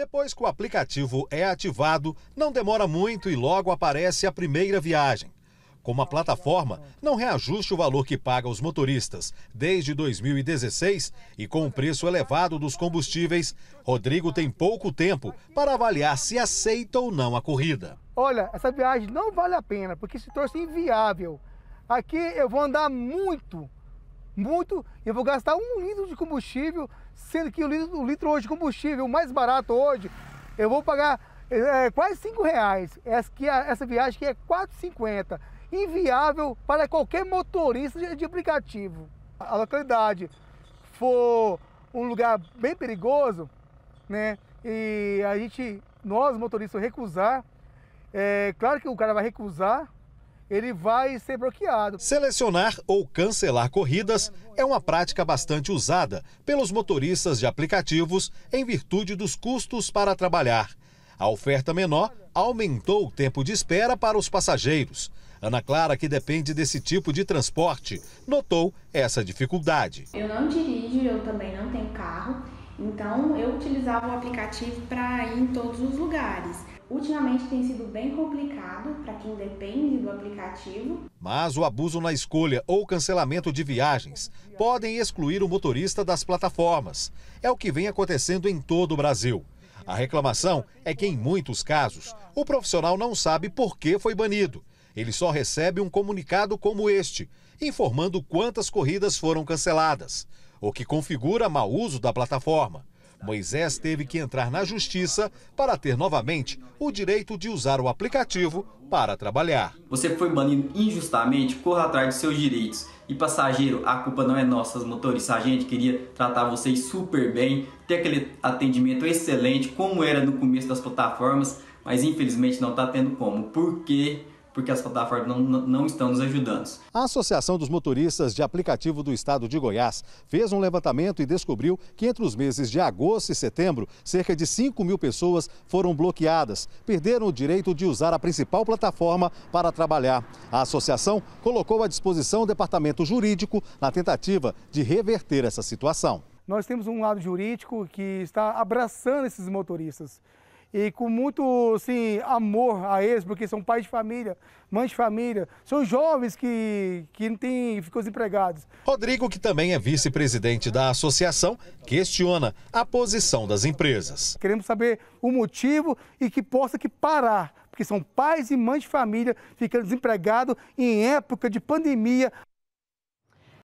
Depois que o aplicativo é ativado, não demora muito e logo aparece a primeira viagem. Como a plataforma não reajuste o valor que paga os motoristas desde 2016 e com o preço elevado dos combustíveis, Rodrigo tem pouco tempo para avaliar se aceita ou não a corrida. Olha, essa viagem não vale a pena, porque se torce inviável. Aqui eu vou andar muito, muito e vou gastar um litro de combustível, sendo que o litro, o litro hoje de combustível mais barato hoje, eu vou pagar é, é quase 5 reais. Essa, que, é, essa viagem que é 4,50. Inviável para qualquer motorista de, de aplicativo. A localidade for um lugar bem perigoso, né? E a gente, nós motoristas, recusar, é claro que o cara vai recusar, ele vai ser bloqueado. Selecionar ou cancelar corridas é uma prática bastante usada pelos motoristas de aplicativos em virtude dos custos para trabalhar. A oferta menor aumentou o tempo de espera para os passageiros. Ana Clara, que depende desse tipo de transporte, notou essa dificuldade. Eu não dirijo, eu também não tenho carro. Então eu utilizava o aplicativo para ir em todos os lugares. Ultimamente tem sido bem complicado para quem depende do aplicativo. Mas o abuso na escolha ou cancelamento de viagens podem excluir o motorista das plataformas. É o que vem acontecendo em todo o Brasil. A reclamação é que, em muitos casos, o profissional não sabe por que foi banido. Ele só recebe um comunicado como este, informando quantas corridas foram canceladas o que configura mau uso da plataforma. Moisés teve que entrar na justiça para ter novamente o direito de usar o aplicativo para trabalhar. Você foi banido injustamente, corra atrás de seus direitos. E passageiro, a culpa não é nossa, motorista. A gente queria tratar vocês super bem, ter aquele atendimento excelente, como era no começo das plataformas, mas infelizmente não está tendo como. Por quê? porque as plataformas não, não estão nos ajudando. A Associação dos Motoristas de Aplicativo do Estado de Goiás fez um levantamento e descobriu que entre os meses de agosto e setembro, cerca de 5 mil pessoas foram bloqueadas, perderam o direito de usar a principal plataforma para trabalhar. A associação colocou à disposição o departamento jurídico na tentativa de reverter essa situação. Nós temos um lado jurídico que está abraçando esses motoristas e com muito assim, amor a eles, porque são pais de família, mães de família, são jovens que, que não têm, ficam desempregados. Rodrigo, que também é vice-presidente da associação, questiona a posição das empresas. Queremos saber o motivo e que possa que parar, porque são pais e mães de família ficando desempregados em época de pandemia.